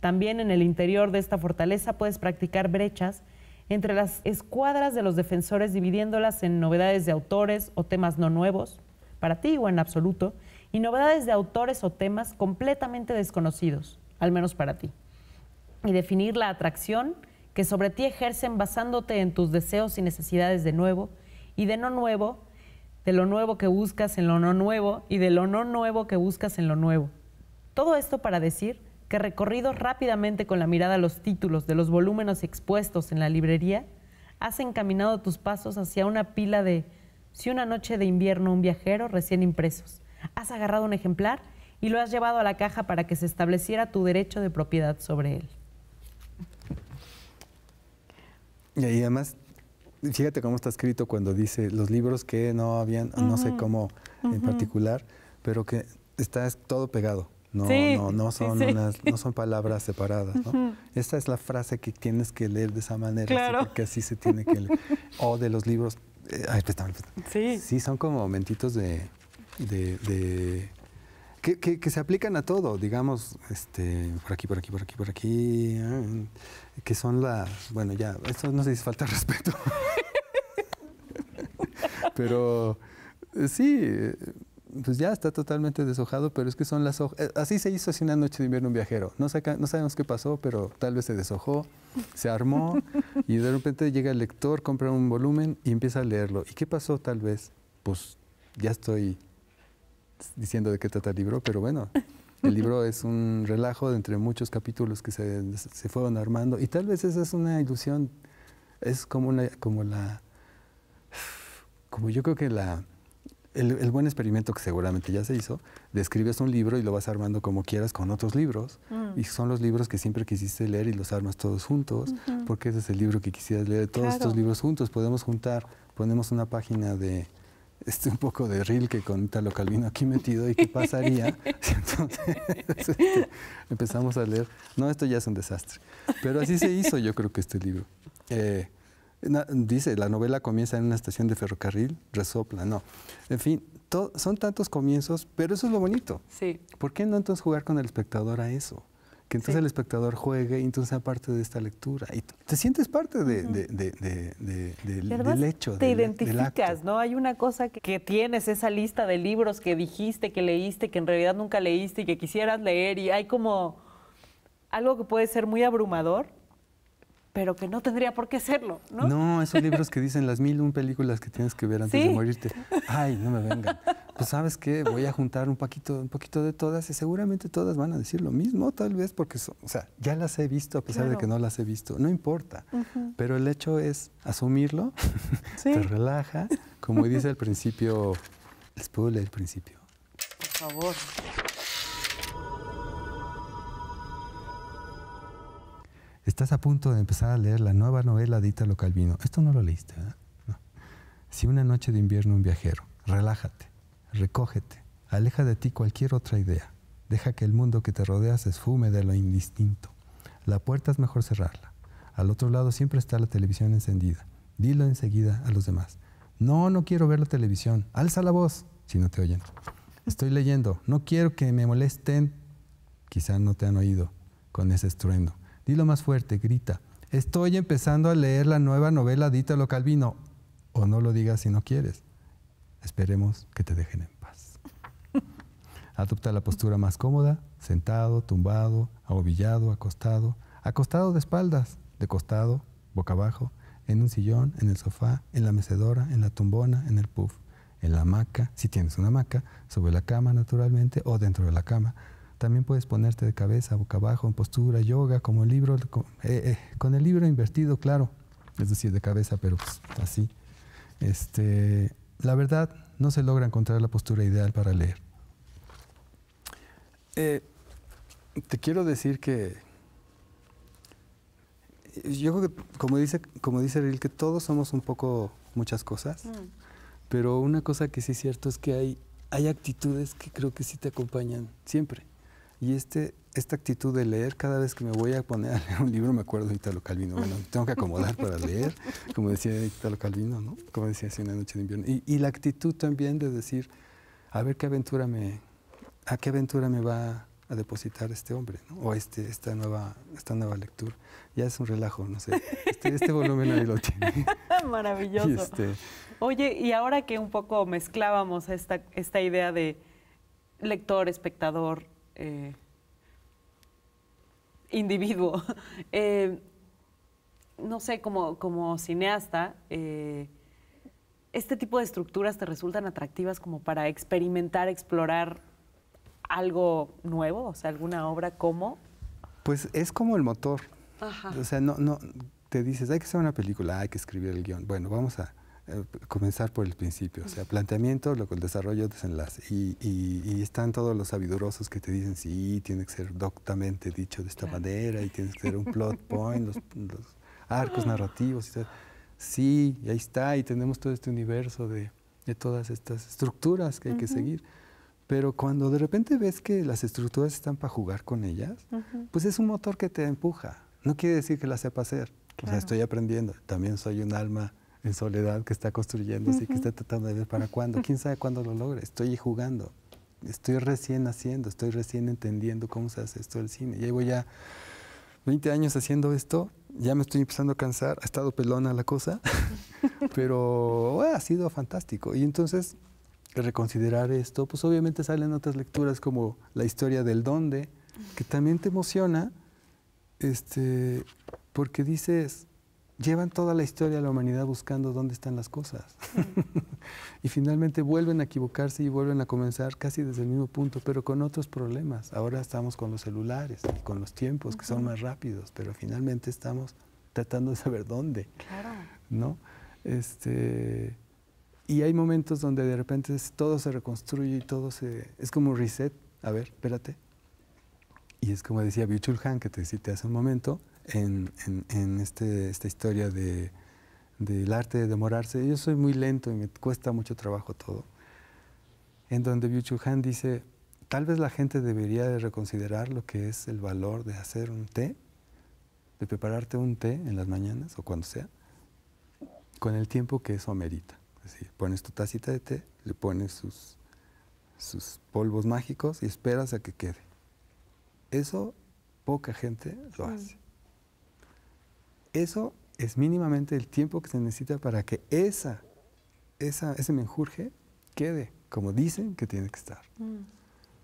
También en el interior de esta fortaleza puedes practicar brechas entre las escuadras de los defensores dividiéndolas en novedades de autores o temas no nuevos, para ti o en absoluto, y novedades de autores o temas completamente desconocidos, al menos para ti. Y definir la atracción que sobre ti ejercen basándote en tus deseos y necesidades de nuevo y de no nuevo, de lo nuevo que buscas en lo no nuevo y de lo no nuevo que buscas en lo nuevo. Todo esto para decir que recorrido rápidamente con la mirada los títulos de los volúmenes expuestos en la librería, has encaminado tus pasos hacia una pila de si una noche de invierno un viajero recién impresos, has agarrado un ejemplar y lo has llevado a la caja para que se estableciera tu derecho de propiedad sobre él. Y además, fíjate cómo está escrito cuando dice los libros que no habían, no sé cómo en particular, pero que está todo pegado. No, no, no son, no son palabras separadas. ¿no? Esta es la frase que tienes que leer de esa manera, claro. que así se tiene que leer. O de los libros eh, sí. Sí, son como momentitos de. de, que, se aplican a todo, digamos, este, por aquí, por aquí, por aquí, por aquí. Ah, que son las. Bueno, ya, esto no se dice falta respeto. Pero eh, sí, eh, pues ya está totalmente deshojado, pero es que son las hojas. Eh, así se hizo así una noche de invierno un viajero. No, no sabemos qué pasó, pero tal vez se deshojó, se armó y de repente llega el lector, compra un volumen y empieza a leerlo. ¿Y qué pasó tal vez? Pues ya estoy diciendo de qué trata el libro, pero bueno, el libro es un relajo de entre muchos capítulos que se, se fueron armando y tal vez esa es una ilusión, es como, una, como la, como yo creo que la el, buen experimento que seguramente ya se hizo, describes un libro y lo vas armando como quieras con otros libros. Mm. Y son los libros que siempre quisiste leer y los armas todos juntos, porque ese es el libro que quisieras leer. Todos estos libros juntos podemos juntar, ponemos una página de, este, un poco de reel que con Italo Calvino aquí metido y qué pasaría. Entonces este, empezamos a leer. No, esto ya es un desastre. Pero así se hizo yo creo que este libro. Eh, dice, la novela comienza en una estación de ferrocarril, resopla, no. En fin, son tantos comienzos, pero eso es lo bonito. Sí. ¿Por qué no entonces jugar con el espectador a eso? Que entonces el espectador juegue y entonces sea parte de esta lectura. Y te sientes parte de, del hecho. Te identificas, ¿no? Hay una cosa que, que, tienes, esa lista de libros que dijiste, que leíste, que en realidad nunca leíste y que quisieras leer. Y hay como algo que puede ser muy abrumador, pero que no tendría por qué serlo, ¿no? No, esos libros que dicen las mil un películas que tienes que ver antes de morirte. Ay, no me vengan. Pues sabes qué, voy a juntar un poquito, un poquito de todas y seguramente todas van a decir lo mismo, tal vez porque, o sea, ya las he visto a pesar de que no las he visto, no importa. Pero el hecho es asumirlo, te relaja, como dice al principio, les puedo leer el principio. Por favor. Estás a punto de empezar a leer la nueva novela de Italo Calvino. Esto no lo leíste, ¿verdad? Si una noche de invierno un viajero, relájate, recógete, aleja de ti cualquier otra idea. Deja que el mundo que te rodea se esfume de lo indistinto. La puerta es mejor cerrarla. Al otro lado siempre está la televisión encendida. Dilo enseguida a los demás. No, no quiero ver la televisión. Alza la voz si no te oyen. Estoy leyendo. No quiero que me molesten. Quizá no te han oído con ese estruendo. Dilo más fuerte, grita. Estoy empezando a leer la nueva novela de Italo Calvino. O no lo digas si no quieres. Esperemos que te dejen en paz. Adopta la postura más cómoda, sentado, tumbado, ahobillado, acostado, acostado de espaldas, de costado, boca abajo, en un sillón, en el sofá, en la mecedora, en la tumbona, en el puff, en la hamaca, si tienes una hamaca, sobre la cama naturalmente o dentro de la cama también puedes ponerte de cabeza, boca abajo, en postura, yoga, como el libro, eh, eh, con, el libro invertido, claro. Es decir, de cabeza, pero pues, así. Este, la verdad, no se logra encontrar la postura ideal para leer. Eh, te quiero decir que yo creo que, como dice, como dice Ariel, que todos somos un poco muchas cosas, mm. pero una cosa que sí es cierto es que hay, hay actitudes que creo que sí te acompañan siempre. Y este, esta actitud de leer, cada vez que me voy a poner a leer un libro, me acuerdo de Italo Calvino. Bueno, tengo que acomodar para leer, como decía Italo Calvino, ¿no? Como decía hace una noche de invierno. Y, la actitud también de decir, a ver qué aventura me, a qué aventura me va a depositar este hombre, ¿no? O este, esta, nueva, esta nueva lectura. Ya es un relajo, no sé. Este, este volumen ahí lo tiene. Maravilloso. Este, Oye, y ahora que un poco mezclábamos esta, esta idea de lector, espectador, eh, individuo. Eh, no sé, como, cineasta, eh, ¿este tipo de estructuras te resultan atractivas como para experimentar, explorar algo nuevo? O sea, alguna obra como. Pues es como el motor. O sea, no, no, te dices, hay que hacer una película, hay que escribir el guión. Bueno, vamos a eh, comenzar por el principio, o sea, planteamiento, luego el desarrollo, desenlace. Y, están todos los sabidurosos que te dicen, sí, tiene que ser doctamente dicho de esta manera, y tiene que ser un plot point, los, arcos ah. narrativos, Sí, y ahí está, y tenemos todo este universo de, todas estas estructuras que hay que seguir. Pero cuando de repente ves que las estructuras están para jugar con ellas, pues es un motor que te empuja. No quiere decir que las sepa hacer. O sea, estoy aprendiendo. También soy un alma en soledad que está construyéndose y que está tratando de ver para cuándo. ¿Quién sabe cuándo lo logre? Estoy jugando, estoy recién haciendo, estoy recién entendiendo cómo se hace esto del cine. Llevo ya 20 años haciendo esto, ya me estoy empezando a cansar, ha estado pelona la cosa, pero oh, ha sido fantástico. Y entonces, reconsiderar esto, pues obviamente salen otras lecturas como la historia del dónde, que también te emociona, este, porque dices, llevan toda la historia de la humanidad buscando dónde están las cosas. Mm. y finalmente vuelven a equivocarse y vuelven a comenzar casi desde el mismo punto, pero con otros problemas. Ahora estamos con los celulares y con los tiempos que son más rápidos, pero finalmente estamos tratando de saber dónde. Claro. ¿No? Este, y hay momentos donde de repente todo se reconstruye y todo se... Es como un reset. A ver, espérate. Y es como decía Bichul Han, que te cité hace un momento, en, este, esta historia de, del arte de demorarse. Yo soy muy lento y me cuesta mucho trabajo todo. En donde byung dice, tal vez la gente debería de reconsiderar lo que es el valor de hacer un té, de prepararte un té en las mañanas o cuando sea, con el tiempo que eso amerita. decir, pones tu tacita de té, le pones sus, sus polvos mágicos y esperas a que quede. Eso poca gente lo mm. hace. Eso es mínimamente el tiempo que se necesita para que esa, ese menjurje quede como dicen que tiene que estar. Mm.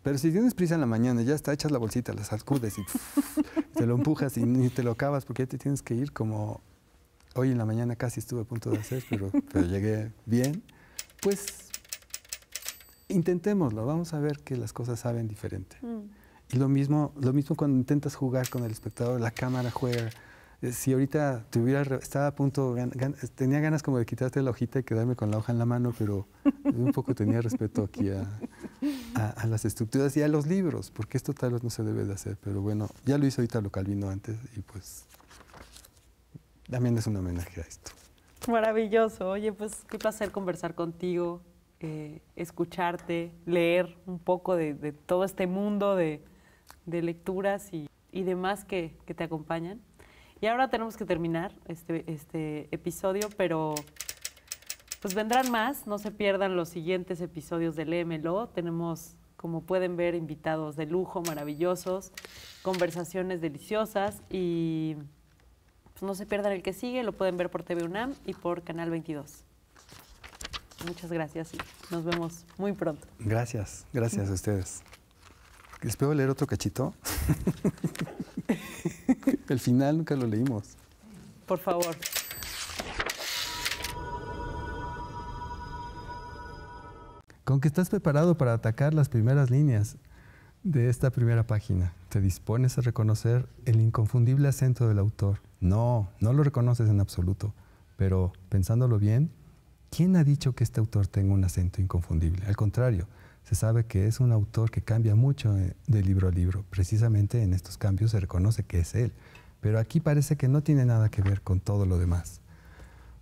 Pero si tienes prisa en la mañana, ya está, echas la bolsita, la sacudes y, te lo empujas y, te lo acabas porque ya te tienes que ir como hoy en la mañana casi estuve a punto de hacer, pero, llegué bien. Pues intentémoslo, vamos a ver que las cosas saben diferente. Mm. Y lo mismo, lo mismo cuando intentas jugar con el espectador, la cámara juega, eh, si ahorita te hubiera, estaba a punto, tenía ganas como de quitarte la hojita y quedarme con la hoja en la mano, pero un poco tenía respeto aquí a, las estructuras y a los libros, porque esto tal vez no se debe de hacer, pero bueno, ya lo hice ahorita lo Calvino antes y pues también es un homenaje a esto. Maravilloso, oye, pues qué placer conversar contigo, eh, escucharte, leer un poco de, todo este mundo de, lecturas y, demás que te acompañan. Y ahora tenemos que terminar este, este episodio, pero pues vendrán más. No se pierdan los siguientes episodios del MLO Tenemos, como pueden ver, invitados de lujo, maravillosos, conversaciones deliciosas y pues no se pierdan el que sigue. Lo pueden ver por TV UNAM y por Canal 22. Muchas gracias y nos vemos muy pronto. Gracias, gracias a ustedes. ¿Les leer otro cachito? El final nunca lo leímos. Por favor. Con que estás preparado para atacar las primeras líneas de esta primera página, te dispones a reconocer el inconfundible acento del autor. No, no lo reconoces en absoluto, pero pensándolo bien, ¿quién ha dicho que este autor tenga un acento inconfundible? Al contrario, se sabe que es un autor que cambia mucho eh, de libro a libro. Precisamente en estos cambios se reconoce que es él. Pero aquí parece que no tiene nada que ver con todo lo demás.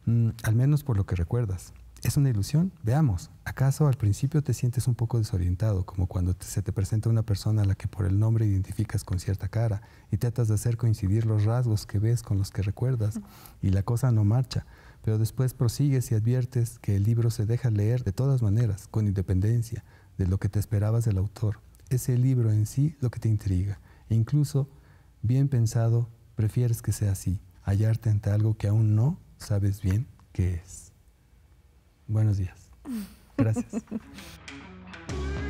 Mm, al menos por lo que recuerdas. ¿Es una ilusión? Veamos. ¿Acaso al principio te sientes un poco desorientado, como cuando se te presenta una persona a la que por el nombre identificas con cierta cara y tratas de hacer coincidir los rasgos que ves con los que recuerdas y la cosa no marcha? Pero después prosigues y adviertes que el libro se deja leer de todas maneras, con independencia, de lo que te esperabas del autor. Es el libro en sí lo que te intriga. E incluso, bien pensado, prefieres que sea así, hallarte ante algo que aún no sabes bien qué es. Buenos días. Gracias.